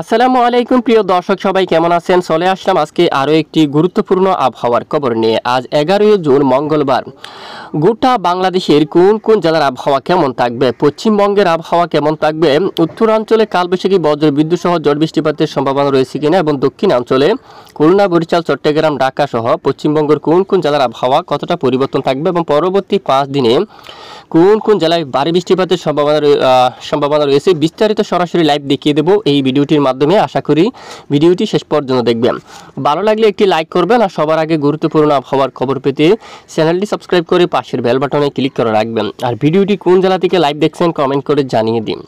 আসসালামু আলাইকুম প্রিয় দর্শক সবাই কেমন আছেন চলে আসলাম আজকে আরও একটি গুরুত্বপূর্ণ আবহাওয়ার খবর নিয়ে আজ এগারোই জুন মঙ্গলবার গোটা বাংলাদেশের কোন কোন জেলার আবহাওয়া কেমন থাকবে পশ্চিমবঙ্গের আবহাওয়া কেমন থাকবে উত্তরাঞ্চলে কালবৈশাখী বজ্রবিদ্যুৎ সহ জল বৃষ্টিপাতের সম্ভাবনা রয়েছে কিনা এবং দক্ষিণাঞ্চলে খুলনা বরিশাল চট্টগ্রাম ঢাকা সহ পশ্চিমবঙ্গের কোন কোন জেলার আবহাওয়া কতটা পরিবর্তন থাকবে এবং পরবর্তী পাঁচ দিনে কোন কোন জেলায় ভারী বৃষ্টিপাতের সম্ভাবনা সম্ভাবনা রয়েছে বিস্তারিত সরাসরি লাইভ দেখিয়ে দেবো এই ভিডিওটির মাধ্যমে আশা করি ভিডিওটি শেষ পর্যন্ত দেখবেন ভালো লাগলে একটি লাইক করবেন আর সবার আগে গুরুত্বপূর্ণ আবহাওয়ার খবর পেতে চ্যানেলটি সাবস্ক্রাইব করে পাশের বেল বাটনে ক্লিক করে রাখবেন আর ভিডিওটি কোন জেলা থেকে লাইভ দেখছেন কমেন্ট করে জানিয়ে দিন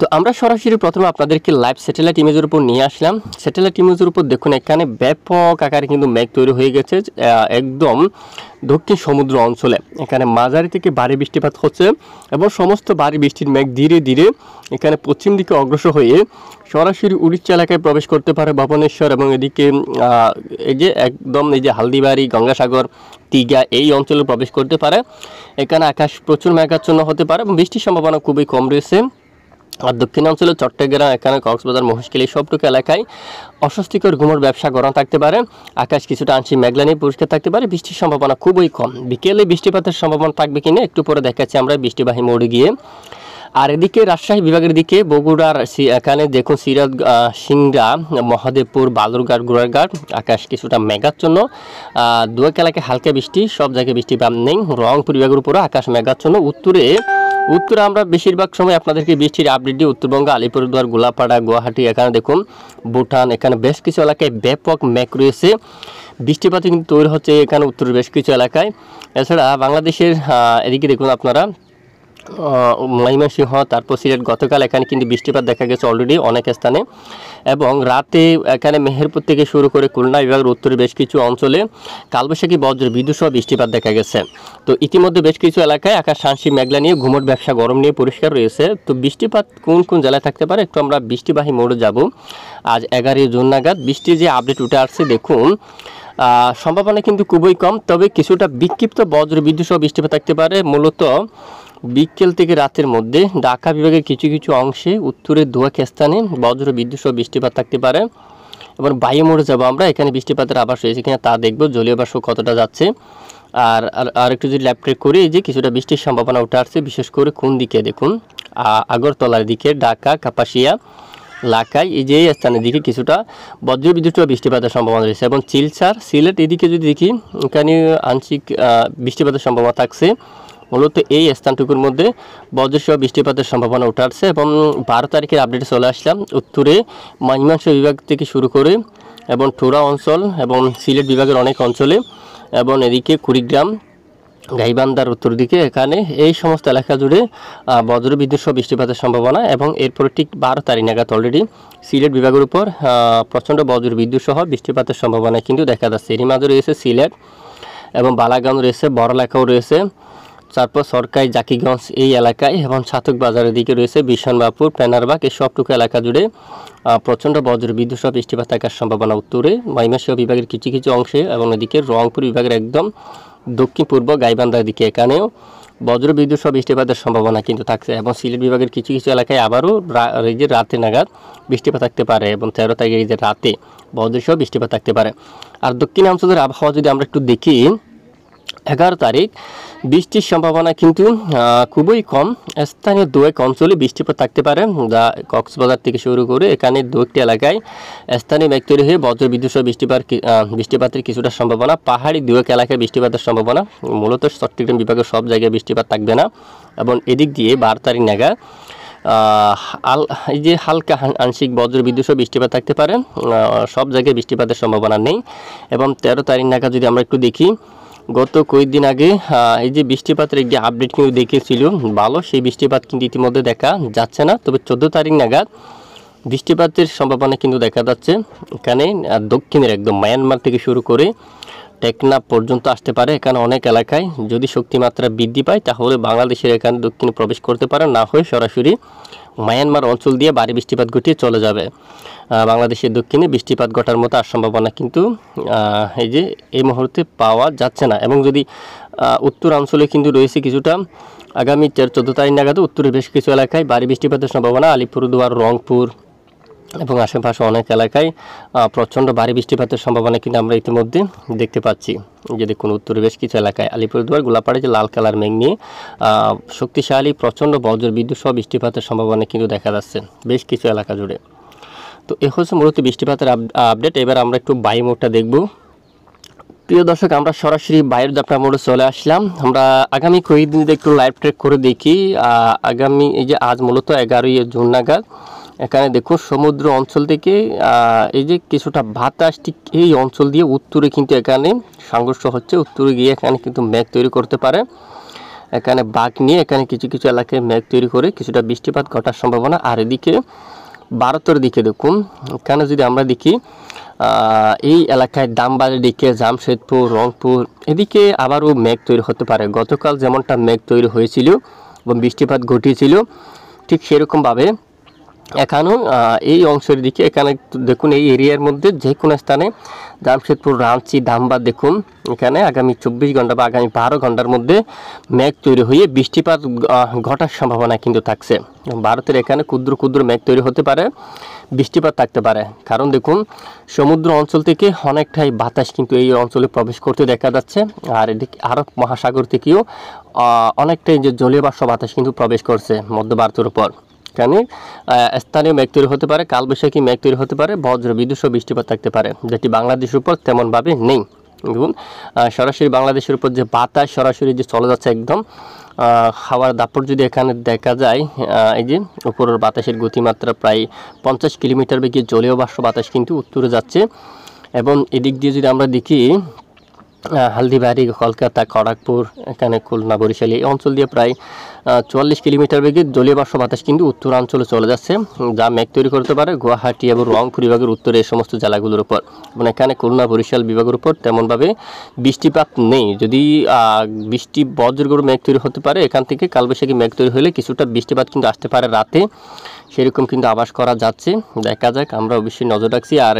তো আমরা সরাসরি প্রথমে আপনাদেরকে লাইভ স্যাটেলাইট ইমেজের উপর নিয়ে আসলাম স্যাটেলাইট ইমেজের উপর দেখুন এখানে ব্যাপক আকারে কিন্তু মেঘ তৈরি হয়ে গেছে একদম দক্ষিণ সমুদ্র অঞ্চলে এখানে মাঝারি থেকে ভারী বৃষ্টিপাত হচ্ছে এবং সমস্ত ভারী বৃষ্টির মেঘ ধীরে ধীরে এখানে পশ্চিম দিকে অগ্রসর হয়ে সরাসরি উড়িষ্যা এলাকায় প্রবেশ করতে পারে ভবনেশ্বর এবং এদিকে এই যে একদম এই যে হালদিবাড়ি গঙ্গাসাগর তিগা এই অঞ্চলে প্রবেশ করতে পারে এখানে আকাশ প্রচুর মেঘাচ্ছন্ন হতে পারে এবং বৃষ্টির সম্ভাবনা খুবই কম রয়েছে আর দক্ষিণাঞ্চলে চট্টগ্রাম এখানে কক্সবাজার মহেশখালী সবটুকু এলাকায় অস্বস্তিকর ঘুমোর ব্যবসা গরম থাকতে পারে আকাশ কিছুটা আংশিক মেঘলা নিয়ে পরিষ্কার থাকতে পারে বৃষ্টির সম্ভাবনা খুবই কম বিকেলে বৃষ্টিপাতের সম্ভাবনা থাকবে কিনা একটু পরে দেখাচ্ছি আমরা বৃষ্টিবাহী মোড়ে গিয়ে আর এদিকে রাজশাহী বিভাগের দিকে বগুড়ার এখানে দেখুন সিরাজ সিংড়া মহাদেবপুর বালুরঘাট গুড়ারঘাট আকাশ কিছুটা মেঘাচ্ছন্ন দুয়াক এলাকায় হালকা বৃষ্টি সব জায়গায় বৃষ্টি পাম নেই রংপুর বিভাগের উপরে আকাশ মেঘাচ্ছন্ন উত্তরে উত্তরে আমরা বেশিরভাগ সময় আপনাদেরকে বৃষ্টির আপডেট দিই উত্তরবঙ্গ আলিপুরদুয়ার গোলাপাড়া গুয়াহাটি এখানে দেখুন ভুটান এখানে বেশ কিছু এলাকায় ব্যাপক ম্যাক রয়েছে বৃষ্টিপাত কিন্তু তৈরি হচ্ছে এখানে উত্তরের বেশ কিছু এলাকায় এছাড়া বাংলাদেশের এদিকে দেখুন আপনারা হওয়া তারপর সিলেট গতকাল এখানে কিন্তু বৃষ্টিপাত দেখা গেছে অলরেডি অনেক স্থানে এবং রাতে এখানে মেহেরপুর থেকে শুরু করে খুলনা বিভাগের উত্তরে বেশ কিছু অঞ্চলে কালবৈশাখী বজ্র বিদ্যুৎসহ বৃষ্টিপাত দেখা গেছে তো ইতিমধ্যে বেশ কিছু এলাকায় আকাশ সাংসি মেঘলা নিয়ে ঘুমট ব্যবসা গরম নিয়ে পরিষ্কার রয়েছে তো বৃষ্টিপাত কোন কোন জেলায় থাকতে পারে একটু আমরা বৃষ্টিবাহী মোড়ে যাব আজ এগারোই জুন নাগাদ বৃষ্টির যে আপডেট উঠে আসছে দেখুন সম্ভাবনা কিন্তু খুবই কম তবে কিছুটা বিক্ষিপ্ত বজ্র বিদ্যুৎ সহ বৃষ্টিপাত থাকতে পারে মূলত বিকেল থেকে রাতের মধ্যে ঢাকা বিভাগের কিছু কিছু অংশে উত্তরের ধোয়া স্থানে বজ্র বিদ্যুৎ সহ বৃষ্টিপাত থাকতে পারে এবার বাইরে মোড়ে যাবো আমরা এখানে বৃষ্টিপাতের আবাস রয়েছে কিনা তা দেখবো জলীয় কতটা যাচ্ছে আর আর একটু যদি ল্যাপটে করি যে কিছুটা বৃষ্টির সম্ভাবনা উঠে আসছে বিশেষ করে কোন দিকে দেখুন আগরতলার দিকে ঢাকা কাপাসিয়া লাকাই এই যে স্থানের দিকে কিছুটা বজ্রবিদ্যুৎ বৃষ্টিপাতের সম্ভাবনা রয়েছে এবং চিলচার সিলেট এদিকে যদি দেখি এখানে আংশিক বৃষ্টিপাতের সম্ভাবনা থাকছে মূলত এই স্থানটুকুর মধ্যে বজ্রসহ বৃষ্টিপাতের সম্ভাবনা উঠে আসছে এবং বারো তারিখের আপডেটে চলে আসলাম উত্তরে মাইমাংস বিভাগ থেকে শুরু করে এবং ঠোরা অঞ্চল এবং সিলেট বিভাগের অনেক অঞ্চলে এবং এদিকে কুড়িগ্রাম গাইবান্দার উত্তর দিকে এখানে এই সমস্ত এলাকা জুড়ে বজ্রবিদ্যুৎ সহ বৃষ্টিপাতের সম্ভাবনা এবং এরপরে ঠিক বারো তারিখ নাগাদ অলরেডি সিলেট বিভাগের উপর প্রচণ্ড বিদ্যুৎ সহ বৃষ্টিপাতের সম্ভাবনা কিন্তু দেখা যাচ্ছে এরই মাঝে রয়েছে সিলেট এবং বালাগাঁও রয়েছে বড়লাকাও রয়েছে তারপর সরকারি জাকিগঞ্জ এই এলাকায় এবং ছাতক বাজারের দিকে রয়েছে বিশনবাপুর প্যানারবাগ এই সবটুকু এলাকা জুড়ে প্রচণ্ড বজ্র বিদ্যুৎ সহ বৃষ্টিপাত থাকার সম্ভাবনা উত্তরে মাইমাসীয় বিভাগের কিছু কিছু অংশে এবং এদিকে রংপুর বিভাগের একদম দক্ষিণ পূর্ব গাইবান্ধার দিকে এখানেও বজ্র বিদ্যুৎ সহ বৃষ্টিপাতের সম্ভাবনা কিন্তু থাকছে এবং সিলেট বিভাগের কিছু কিছু এলাকায় আবারও এই যে রাতে নাগাদ বৃষ্টিপাত থাকতে পারে এবং তেরো তারিখে এই যে রাতে বজ্রসহ বৃষ্টিপাত থাকতে পারে আর দক্ষিণাঞ্চলের আবহাওয়া যদি আমরা একটু দেখি এগারো তারিখ বৃষ্টির সম্ভাবনা কিন্তু খুবই কম স্থানীয় দু এক অঞ্চলে বৃষ্টিপাত থাকতে পারে যা কক্সবাজার থেকে শুরু করে এখানে দু একটি এলাকায় স্থানীয় মেঘ হয়ে বজ্রবিদ্যুৎ বৃষ্টিপাত বৃষ্টিপাতের কিছুটা সম্ভাবনা পাহাড়ি দু এক এলাকায় বৃষ্টিপাতের সম্ভাবনা মূলত চট্টগ্রাম বিভাগের সব জায়গায় বৃষ্টিপাত থাকবে না এবং এদিক দিয়ে বারো তারিখ নাগা আল এই যে হালকা আংশিক বজ্র বিদ্যুৎ বৃষ্টিপাত থাকতে পারে সব জায়গায় বৃষ্টিপাতের সম্ভাবনা নেই এবং তেরো তারিখ নাগা যদি আমরা একটু দেখি গত কয়েকদিন আগে এই যে বৃষ্টিপাতের একটি আপডেট কিন্তু দেখিয়েছিল ভালো সেই বৃষ্টিপাত কিন্তু ইতিমধ্যে দেখা যাচ্ছে না তবে চোদ্দ তারিখ নাগাদ বৃষ্টিপাতের সম্ভাবনা কিন্তু দেখা যাচ্ছে এখানে দক্ষিণের একদম মায়ানমার থেকে শুরু করে টেকনাফ পর্যন্ত আসতে পারে এখানে অনেক এলাকায় যদি শক্তিমাত্রা বৃদ্ধি পায় তাহলে বাংলাদেশের এখানে দক্ষিণে প্রবেশ করতে পারে না হয়ে সরাসরি মায়ানমার অঞ্চল দিয়ে বাড়ি বৃষ্টিপাত ঘটিয়ে চলে যাবে বাংলাদেশের দক্ষিণে বৃষ্টিপাত ঘটার মতো আর সম্ভাবনা কিন্তু এই যে এই মুহূর্তে পাওয়া যাচ্ছে না এবং যদি উত্তর অঞ্চলে কিন্তু রয়েছে কিছুটা আগামী চোদ্দো তারিখ নাগাদ উত্তরের বেশ কিছু এলাকায় বাড়ি বৃষ্টিপাতের সম্ভাবনা আলিপুরদুয়ার রংপুর এবং আশেপাশে অনেক এলাকায় প্রচণ্ড ভারী বৃষ্টিপাতের সম্ভাবনা কিন্তু আমরা ইতিমধ্যে দেখতে পাচ্ছি যে দেখুন উত্তরে বেশ কিছু এলাকায় আলিপুরদুয়ার গোলাপাড়ে যে লাল কালার মেঘ নিয়ে শক্তিশালী প্রচণ্ড বজ্র বিদ্যুৎ সহ বৃষ্টিপাতের সম্ভাবনা কিন্তু দেখা যাচ্ছে বেশ কিছু এলাকা জুড়ে তো এ হচ্ছে মূলত বৃষ্টিপাতের আপডেট এবার আমরা একটু বাই মোডটা দেখব প্রিয় দর্শক আমরা সরাসরি বাইরের যাত্রা মোড়ে চলে আসলাম আমরা আগামী কয়েকদিন একটু লাইভ ট্রেক করে দেখি আগামী এই যে আজ মূলত এগারোই জুন নাগাদ এখানে দেখো সমুদ্র অঞ্চল থেকে এই যে কিছুটা বাতাস ঠিক এই অঞ্চল দিয়ে উত্তরে কিন্তু এখানে সংঘর্ষ হচ্ছে উত্তরে গিয়ে এখানে কিন্তু মেঘ তৈরি করতে পারে এখানে বাঘ নিয়ে এখানে কিছু কিছু এলাকায় মেঘ তৈরি করে কিছুটা বৃষ্টিপাত ঘটার সম্ভাবনা আর এদিকে ভারতের দিকে দেখুন এখানে যদি আমরা দেখি এই এলাকায় দামবাড়ির দিকে জামশেদপুর রংপুর এদিকে আবারও মেঘ তৈরি হতে পারে গতকাল যেমনটা মেঘ তৈরি হয়েছিল এবং বৃষ্টিপাত ঘটিয়েছিল ঠিক সেরকমভাবে এখানেও এই অংশের দিকে এখানে দেখুন এই এরিয়ার মধ্যে যে কোনো স্থানে জামশেদপুর রাঁচি ডাম্বার দেখুন এখানে আগামী চব্বিশ ঘন্টা বা আগামী বারো ঘন্টার মধ্যে মেঘ তৈরি হয়ে বৃষ্টিপাত ঘটার সম্ভাবনা কিন্তু থাকছে ভারতের এখানে ক্ষুদ্র ক্ষুদ্র মেঘ তৈরি হতে পারে বৃষ্টিপাত থাকতে পারে কারণ দেখুন সমুদ্র অঞ্চল থেকে অনেকটাই বাতাস কিন্তু এই অঞ্চলে প্রবেশ করতে দেখা যাচ্ছে আর এদিকে আরব মহাসাগর থেকেও অনেকটাই যে জলীয় বাষ্প বাতাস কিন্তু প্রবেশ করছে মধ্য ভারতের উপর স্থানীয় স্থানীয় মেঘ তৈরি হতে পারে কালবৈশাখী মেঘ তৈরি হতে পারে বজ্র বিদুষ বৃষ্টিপাত থাকতে পারে যেটি বাংলাদেশের উপর তেমনভাবে নেই দেখুন সরাসরি বাংলাদেশের উপর যে বাতাস সরাসরি যে চলে যাচ্ছে একদম হাওয়ার দাপট যদি এখানে দেখা যায় এই যে উপরের বাতাসের গতিমাত্রা প্রায় পঞ্চাশ কিলোমিটার বেগে জলীয় বাষ্প বাতাস কিন্তু উত্তরে যাচ্ছে এবং এদিক দিয়ে যদি আমরা দেখি হালদিবাড়ি কলকাতা খড়গপুর এখানে খুলনা বরিশাল এই অঞ্চল দিয়ে প্রায় চুয়াল্লিশ কিলোমিটার বেগে জলীয় বাষ্প বাতাস কিন্তু উত্তরাঞ্চলে চলে যাচ্ছে যা মেঘ তৈরি করতে পারে গুয়াহাটি এবং রংপুর বিভাগের উত্তরে এই সমস্ত জেলাগুলোর উপর মানে এখানে খুলনা বরিশাল বিভাগের উপর তেমনভাবে বৃষ্টিপাত নেই যদি বৃষ্টি বজ্রগুলো মেঘ তৈরি হতে পারে এখান থেকে কালবৈশাখী মেঘ তৈরি হলে কিছুটা বৃষ্টিপাত কিন্তু আসতে পারে রাতে সেরকম কিন্তু আবাস করা যাচ্ছে দেখা যাক আমরা অবশ্যই নজর রাখছি আর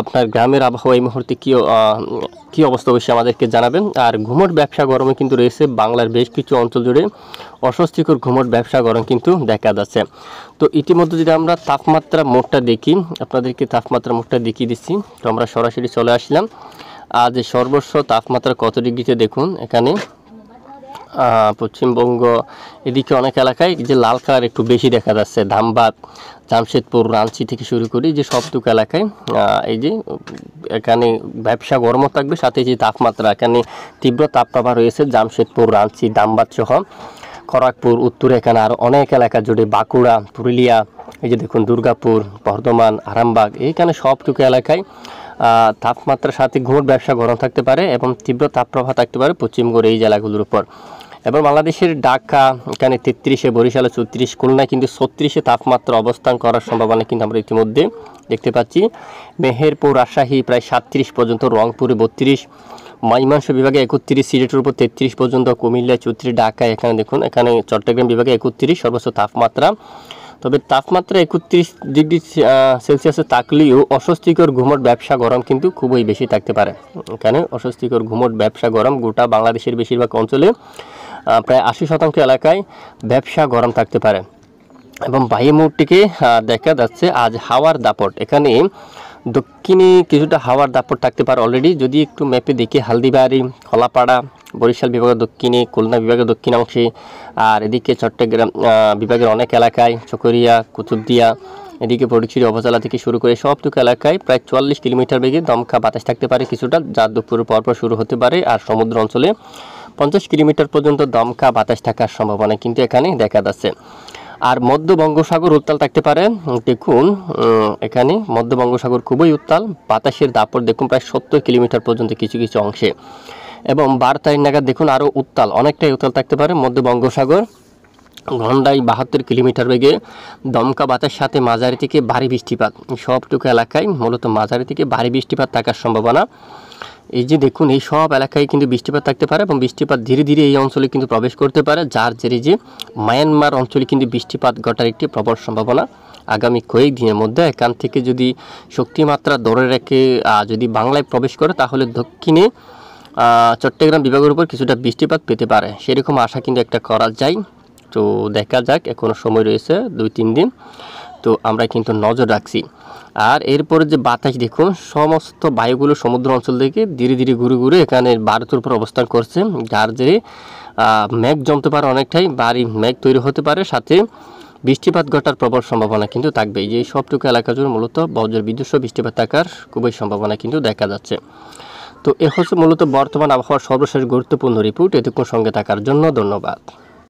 আপনার গ্রামের আবহাওয়া এই মুহূর্তে কী কী অবস্থা অবশ্যই আমাদেরকে জানাবেন আর ঘুমট ব্যবসা গরমে কিন্তু রয়েছে বাংলার বেশ কিছু অঞ্চল জুড়ে অস্বস্তিকর ঘুমট ব্যবসা গরম কিন্তু দেখা যাচ্ছে তো ইতিমধ্যে যদি আমরা তাপমাত্রা মোটটা দেখি আপনাদেরকে তাপমাত্রা মোটটা দেখিয়ে দিচ্ছি তো আমরা সরাসরি চলে আসলাম আজ সর্বস্ব তাপমাত্রা কত ডিগ্রিতে দেখুন এখানে পশ্চিমবঙ্গ এদিকে অনেক এলাকায় যে লাল কালার একটু বেশি দেখা যাচ্ছে ধামবাদ জামশেদপুর রাঞ্চি থেকে শুরু করি যে সবটুকু এলাকায় এই যে এখানে ব্যবসা গরম থাকবে সাথে যে তাপমাত্রা এখানে তীব্র তাপপ্রবাহ রয়েছে জামশেদপুর রাঞ্চি ধামবাদ সহ উত্তরে উত্তর আর অনেক এলাকা জুড়ে বাঁকুড়া পুরুলিয়া এই যে দেখুন দুর্গাপুর বর্ধমান আরামবাগ এইখানে সবটুকু এলাকায় তাপমাত্রার সাথে ঘুমট ব্যবসা গরম থাকতে পারে এবং তীব্র তাপপ্রবাহ থাকতে পারে পশ্চিমবঙ্গের এই জেলাগুলোর উপর এবং বাংলাদেশের ঢাকা এখানে তেত্রিশে বরিশালে চৌত্রিশ খুলনায় কিন্তু ছত্রিশে তাপমাত্রা অবস্থান করার সম্ভাবনা কিন্তু আমরা ইতিমধ্যে দেখতে পাচ্ছি মেহেরপুর রাজশাহী প্রায় সাতত্রিশ পর্যন্ত রংপুরে বত্রিশ মাইমাংস বিভাগে একত্রিশ সিলেটের উপর তেত্রিশ পর্যন্ত কুমিল্লায় চৌত্রিশ ঢাকা এখানে দেখুন এখানে চট্টগ্রাম বিভাগে একত্রিশ সর্বোচ্চ তাপমাত্রা তবে তাপমাত্রা একত্রিশ ডিগ্রি সেলসিয়াসে থাকলেও অস্বস্তিকর ঘুমট ব্যবসা গরম কিন্তু খুবই বেশি থাকতে পারে এখানে অস্বস্তিকর ঘুমট ব্যবসা গরম গোটা বাংলাদেশের বেশিরভাগ অঞ্চলে প্রায় আশি শতাংশ এলাকায় ব্যবসা গরম থাকতে পারে এবং বায়ুমুহূর্তটিকে দেখা যাচ্ছে আজ হাওয়ার দাপট এখানে দক্ষিণে কিছুটা হাওয়ার দাপট থাকতে পারে অলরেডি যদি একটু ম্যাপে দেখি হালদিবাড়ি কলাপাড়া বরিশাল বিভাগের দক্ষিণে খুলনা বিভাগের দক্ষিণাংশে আর এদিকে চট্টগ্রাম বিভাগের অনেক এলাকায় চকরিয়া কুতুবদিয়া এদিকে পটুকচুরি উপজেলা থেকে শুরু করে সবটুকু এলাকায় প্রায় চুয়াল্লিশ কিলোমিটার বেগে দমকা বাতাস থাকতে পারে কিছুটা যা দুপুর পরপর শুরু হতে পারে আর সমুদ্র অঞ্চলে পঞ্চাশ কিলোমিটার পর্যন্ত দমকা বাতাস থাকার সম্ভাবনা কিন্তু এখানে দেখা যাচ্ছে আর মধ্য বঙ্গোপসাগর উত্তাল থাকতে পারে দেখুন এখানে মধ্য বঙ্গোপসাগর খুবই উত্তাল বাতাসের দাপট দেখুন প্রায় সত্তর কিলোমিটার পর্যন্ত কিছু কিছু অংশে এবং বারো তারিখ নাগাদ দেখুন আরও উত্তাল অনেকটাই উত্তাল থাকতে পারে মধ্য বঙ্গোপসাগর ঘন্টায় বাহাত্তর কিলোমিটার বেগে দমকা বাতাস সাথে মাঝারি থেকে ভারী বৃষ্টিপাত সবটুকু এলাকায় মূলত মাঝারি থেকে ভারী বৃষ্টিপাত থাকার সম্ভাবনা এই যে দেখুন এই সব এলাকায় কিন্তু বৃষ্টিপাত থাকতে পারে এবং বৃষ্টিপাত ধীরে ধীরে এই অঞ্চলে কিন্তু প্রবেশ করতে পারে যার জেরে যে মায়ানমার অঞ্চলে কিন্তু বৃষ্টিপাত ঘটার একটি প্রবল সম্ভাবনা আগামী কয়েক দিনের মধ্যে এখান থেকে যদি শক্তিমাত্রা ধরে রেখে যদি বাংলায় প্রবেশ করে তাহলে দক্ষিণে চট্টগ্রাম বিভাগের উপর কিছুটা বৃষ্টিপাত পেতে পারে সেরকম আশা কিন্তু একটা করা যায় তো দেখা যাক এখনও সময় রয়েছে দুই তিন দিন তো আমরা কিন্তু নজর রাখছি আর এরপরে যে বাতাস দেখুন সমস্ত বায়ুগুলো সমুদ্র অঞ্চল থেকে ধীরে ধীরে ঘুরে ঘুরে এখানে ভারতের উপর অবস্থান করছে যার যে মেঘ জমতে পারে অনেকটাই বাড়ি মেঘ তৈরি হতে পারে সাথে বৃষ্টিপাত ঘটার প্রবল সম্ভাবনা কিন্তু থাকবে যে সবটুকু এলাকা জুড়ে মূলত বজ্র বিদ্যুৎ বৃষ্টিপাত থাকার খুবই সম্ভাবনা কিন্তু দেখা যাচ্ছে তো এ হচ্ছে মূলত বর্তমান আবহাওয়ার সর্বশেষ গুরুত্বপূর্ণ রিপোর্ট এটুকুর সঙ্গে থাকার জন্য ধন্যবাদ